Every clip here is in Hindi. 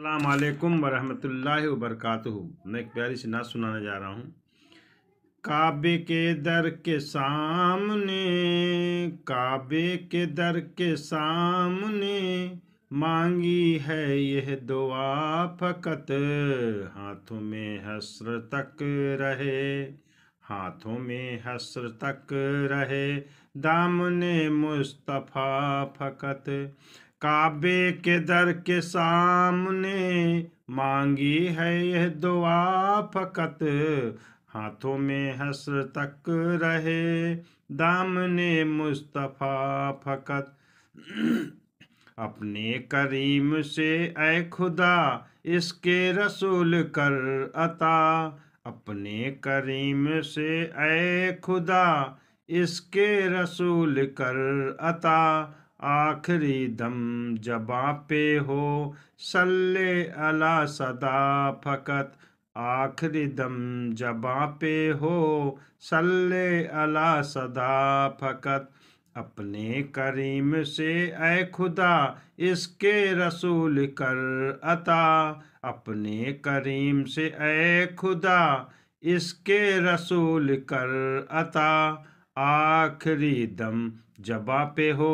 अल्लाम वरहमल वर्क मैं एक प्यारी सी नाच सुनाने जा रहा हूँ काबे के दर के सामने काबे के दर के सामने मांगी है यह दुआ फकत हाथों में हसर तक रहे हाथों में हसर तक रहे दामने मुस्तफ़ा फकत काबे के दर के सामने मांगी है यह दुआ फकत हाथों में हसर तक रहे दामने मुस्तफ़ा फकत अपने करीम से ऐ खुदा इसके रसूल कर अता अपने करीम से ऐ खुदा इसके रसूल कर अता आखरी दम जबा पे हो सल्ले अला सदा फकत आख़री दम जबा पे हो सल्ले अला सदा फकत अपने करीम से ऐ खुदा इसके रसूल कर अता अपने करीम से ए खुदा इसके रसूल कर अता आखिरी दम जबा पे हो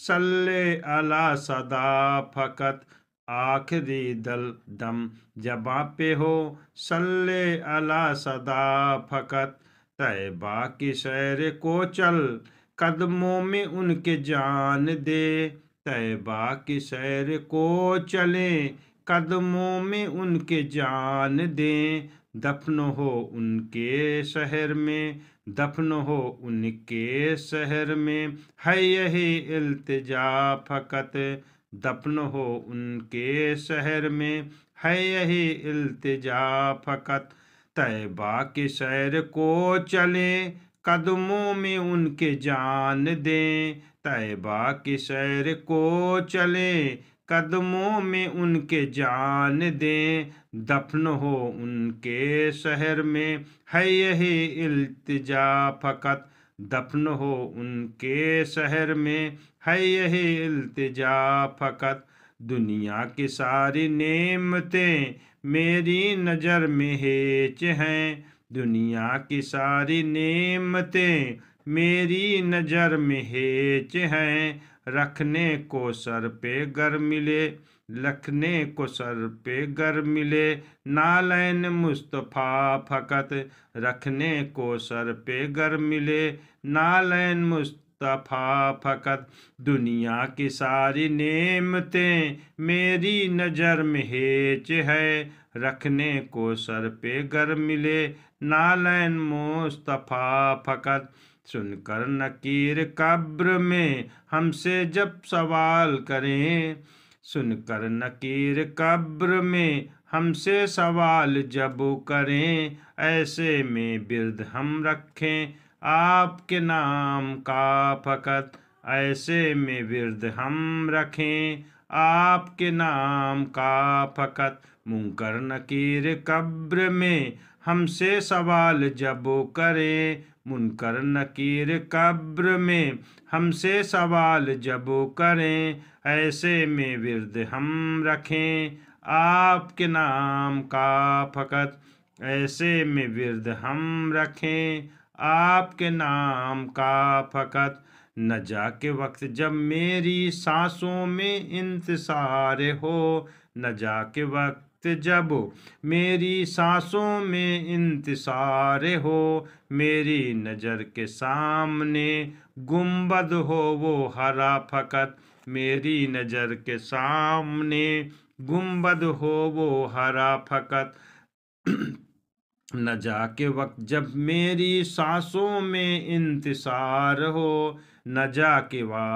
सल्ले अला सदा फकत आखिरी दल दम जबा पे हो सल्ले अला सदा फकत तैबा की शहर को चल कदमों में उनके जान दे तैबा की शहर को चले कदमों में उनके जान दे दफन हो उनके शहर में दफन हो उनके शहर में है यही इल्तजा फकत दफन हो उनके शहर में है यही इल्तजा फकत तैबा के शहर को चले कदमों में उनके जान दें तैबा के शहर को चले कदमों में उनके जान दें दफन हो उनके शहर में है यही इल्तिजा फ़कत दफन हो उनके शहर में है यही इल्तिजा फ़कत दुनिया की सारी नेमतें मेरी नज़र में हेच हैं दुनिया की सारी नेमतें मेरी नज़र में हेच है रखने को सर पे गर मिले लखने को सर पे गर मिले नालैन मुस्तफ़ा फ़कत रखने को सर पे गर मिले नालैन मुस्तफ़ा फ़कत दुनिया की सारी नेमतें मेरी नज़र में हेच है रखने को सर पे गर मिले नालैन मोस्तफा फकत सुनकर नकीर कब्र में हमसे जब सवाल करें सुनकर नकीर कब्र में हमसे सवाल जब करें ऐसे में बिरद हम रखें आपके नाम का फकत ऐसे में बिरद हम रखें आपके नाम का फकत मुंकर नकीर कब्र में हमसे सवाल जब करे मुनकर नकीर कब्र में हमसे सवाल जब करें ऐसे में विरद हम रखें आपके नाम का फ़कत ऐसे में विरद हम रखें आपके नाम का फ़कत न जाके वक्त जब मेरी सांसों में इंतसार हो न जाके वक्त वक्त जब मेरी सांसों में इंतसार हो मेरी नज़र के सामने गुम्बद हो वो हरा फकत मेरी नज़र के सामने गुम्बद हो वो हरा फकत जा के वक्त जब मेरी सांसों में इंतसार हो जा के वा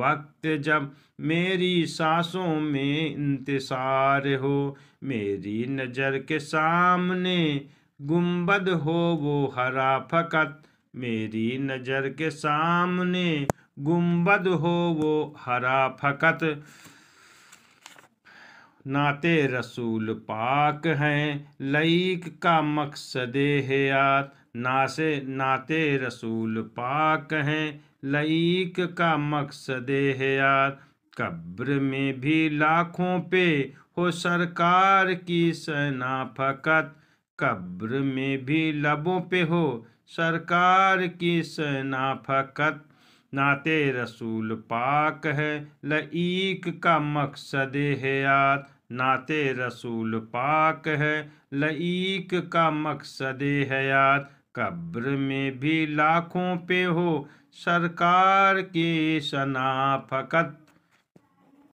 वक्त जब मेरी सांसों में इंतसार हो मेरी नज़र के सामने गुम्बद हो वो हरा फकत मेरी नज़र के सामने गुम्बद हो वो हरा फकत नाते रसूल पाक हैं लईक का मकसद हयात नासे नाते रसूल पाक हैं लईक का मकसद हयात कब्र में भी लाखों पे हो सरकार की सेना फकत कब्र में भी लबों पे हो सरकार की सेना फकत नाते रसूल पाक है लईक का मकसद हयात नाते रसूल पाक है लईक का मकसद हयात कब्र में भी लाखों पे हो सरकार के सना फकत